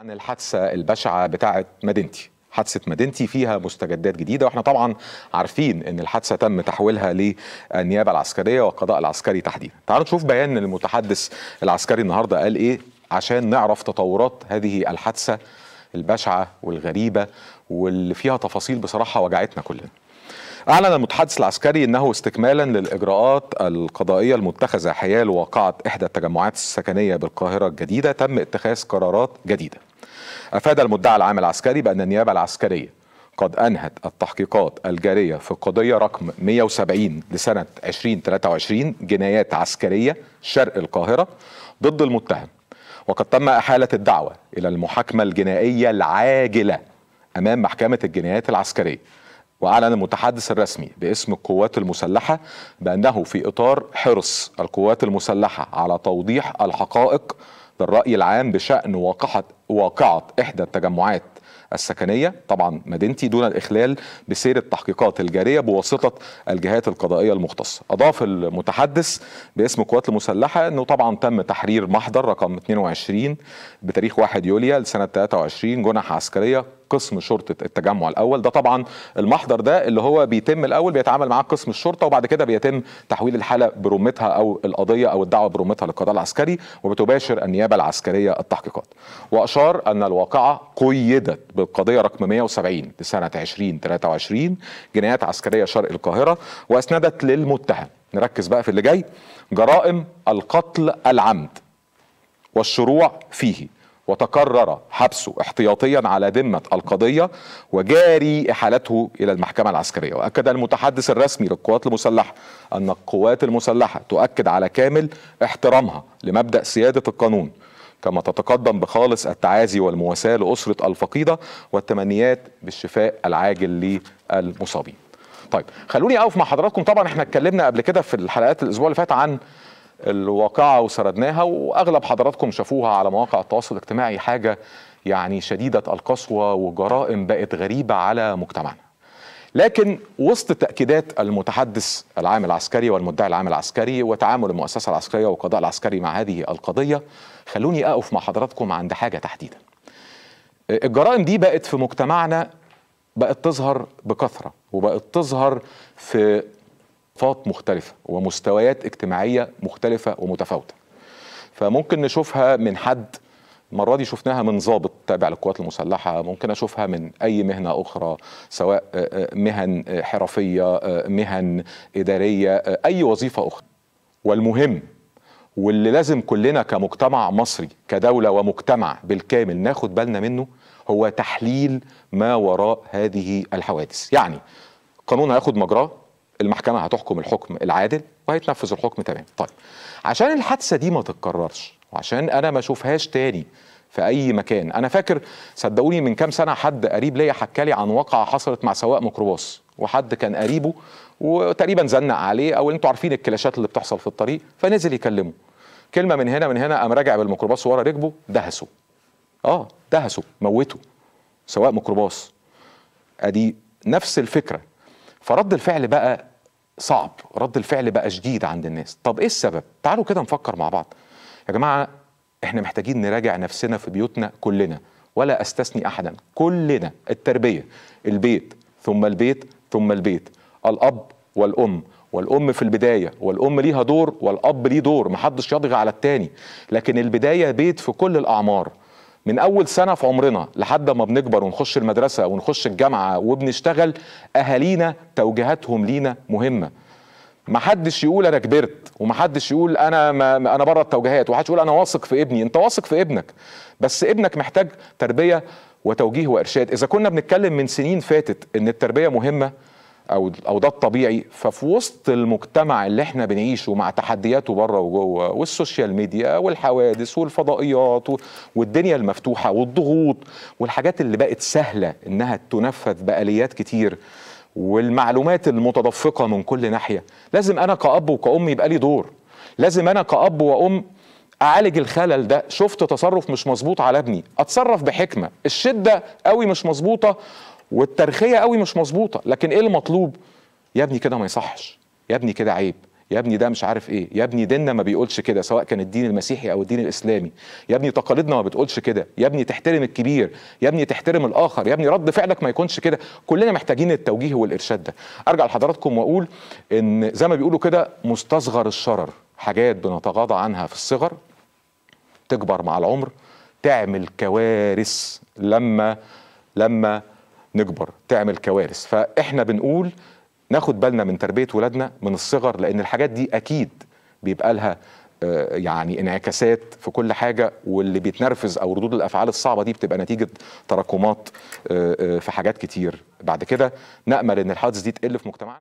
عن الحادثة البشعة بتاعة مدينتي حادثة مدينتي فيها مستجدات جديدة واحنا طبعا عارفين ان الحادثة تم تحويلها للنيابة العسكرية والقضاء العسكري تحديدا تعالوا نشوف بيان المتحدث العسكري النهاردة قال ايه عشان نعرف تطورات هذه الحادثة البشعة والغريبة واللي فيها تفاصيل بصراحة وجعتنا كلنا أعلن المتحدث العسكري أنه استكمالا للإجراءات القضائية المتخذة حيال واقعة إحدى التجمعات السكنية بالقاهرة الجديدة تم اتخاذ قرارات جديدة أفاد المدعي العام العسكري بأن النيابة العسكرية قد أنهت التحقيقات الجارية في قضية رقم 170 لسنة 2023 جنايات عسكرية شرق القاهرة ضد المتهم وقد تم إحالة الدعوة إلى المحاكمة الجنائية العاجلة أمام محكمة الجنايات العسكرية وأعلن المتحدث الرسمي باسم القوات المسلحة بأنه في إطار حرص القوات المسلحة على توضيح الحقائق للرأي العام بشأن واقعة, واقعة إحدى التجمعات السكنية طبعا مدينتي دون الإخلال بسير التحقيقات الجارية بواسطة الجهات القضائية المختصة أضاف المتحدث باسم القوات المسلحة أنه طبعا تم تحرير محضر رقم 22 بتاريخ 1 يوليو لسنة 23 جنح عسكرية قسم شرطه التجمع الاول ده طبعا المحضر ده اللي هو بيتم الاول بيتعامل معاه قسم الشرطه وبعد كده بيتم تحويل الحاله برمتها او القضيه او الدعوه برمتها للقضاء العسكري وبتباشر النيابه العسكريه التحقيقات واشار ان الواقعه قيدت بالقضيه رقم 170 لسنه 2023 جنايات عسكريه شرق القاهره واسندت للمتهم نركز بقى في اللي جاي جرائم القتل العمد والشروع فيه وتكرر حبسه احتياطيا على ذمة القضية وجاري إحالته إلى المحكمة العسكرية وأكد المتحدث الرسمي للقوات المسلحة أن القوات المسلحة تؤكد على كامل احترامها لمبدأ سيادة القانون كما تتقدم بخالص التعازي والمواساة لأسرة الفقيدة والتمنيات بالشفاء العاجل للمصابين طيب خلوني أقف مع حضراتكم طبعا احنا اتكلمنا قبل كده في الحلقات الأسبوع اللي فات عن الواقعة وسردناها وأغلب حضراتكم شافوها على مواقع التواصل الاجتماعي حاجة يعني شديدة القسوة وجرائم بقت غريبة على مجتمعنا لكن وسط تأكيدات المتحدث العام العسكري والمدعي العام العسكري وتعامل المؤسسة العسكرية والقضاء العسكري مع هذه القضية خلوني أقف مع حضراتكم عند حاجة تحديدا الجرائم دي بقت في مجتمعنا بقت تظهر بكثرة وبقت تظهر في ثقافات مختلفة ومستويات اجتماعية مختلفة ومتفاوتة فممكن نشوفها من حد المره دي شفناها من ضابط تابع للقوات المسلحه ممكن اشوفها من اي مهنه اخرى سواء آه، آه، مهن آه، حرفيه مهن اداريه اي وظيفه اخرى والمهم واللي لازم كلنا كمجتمع مصري كدوله ومجتمع بالكامل ناخد بالنا منه هو تحليل ما وراء هذه الحوادث يعني قانون هياخد مجراه المحكمه هتحكم الحكم العادل وهيتنفذ الحكم تمام طيب عشان الحادثه دي ما تتكررش وعشان انا ما اشوفهاش تاني في اي مكان انا فاكر صدقوني من كام سنه حد قريب ليا حكى لي عن واقعه حصلت مع سواق ميكروباص وحد كان قريبه وتقريبا زنق عليه او انتوا عارفين الكلاشات اللي بتحصل في الطريق فنزل يكلمه كلمه من هنا من هنا قام راجع بالميكروباص ورا ركبه دهسه اه دهسه موته سواق ميكروباص ادي نفس الفكره فرد الفعل بقى صعب رد الفعل بقى شديد عند الناس طب ايه السبب تعالوا كده نفكر مع بعض يا جماعه احنا محتاجين نراجع نفسنا في بيوتنا كلنا ولا استثني احدا كلنا التربيه البيت ثم البيت ثم البيت الاب والام والام في البدايه والام ليها دور والاب ليه دور محدش يضغى على التاني لكن البدايه بيت في كل الاعمار من اول سنه في عمرنا لحد ما بنكبر ونخش المدرسه ونخش الجامعه وبنشتغل اهالينا توجيهاتهم لينا مهمه ما حدش يقول انا كبرت وما حدش يقول انا ما انا بره التوجيهات وحدش يقول انا واثق في ابني انت واثق في ابنك بس ابنك محتاج تربيه وتوجيه وارشاد اذا كنا بنتكلم من سنين فاتت ان التربيه مهمه او او ده الطبيعي ففي وسط المجتمع اللي احنا بنعيشه مع تحدياته بره وجوه والسوشيال ميديا والحوادث والفضائيات والدنيا المفتوحه والضغوط والحاجات اللي بقت سهله انها تنفذ باليات كتير والمعلومات المتدفقه من كل ناحيه لازم انا كاب وكأم يبقى لي دور لازم انا كاب وام اعالج الخلل ده شفت تصرف مش مظبوط على ابني اتصرف بحكمه الشده قوي مش مظبوطه والترخيه قوي مش مظبوطه لكن ايه المطلوب يا ابني كده ما يصحش يا ابني كده عيب يا ابني ده مش عارف ايه يا ابني ديننا ما بيقولش كده سواء كان الدين المسيحي او الدين الاسلامي يا ابني تقاليدنا ما بتقولش كده يا ابني تحترم الكبير يا ابني تحترم الاخر يا ابني رد فعلك ما يكونش كده كلنا محتاجين التوجيه والارشاد ده ارجع لحضراتكم واقول ان زي ما بيقولوا كده مستصغر الشرر حاجات بنتغاضى عنها في الصغر تكبر مع العمر تعمل كوارث لما لما نكبر تعمل كوارث فاحنا بنقول ناخد بالنا من تربيه ولادنا من الصغر لان الحاجات دي اكيد بيبقى لها آه، يعني انعكاسات في كل حاجه واللي بيتنرفز او ردود الافعال الصعبه دي بتبقى نتيجه تراكمات آه، آه، في حاجات كتير بعد كده نامل ان الحوادث دي تقل في مجتمعنا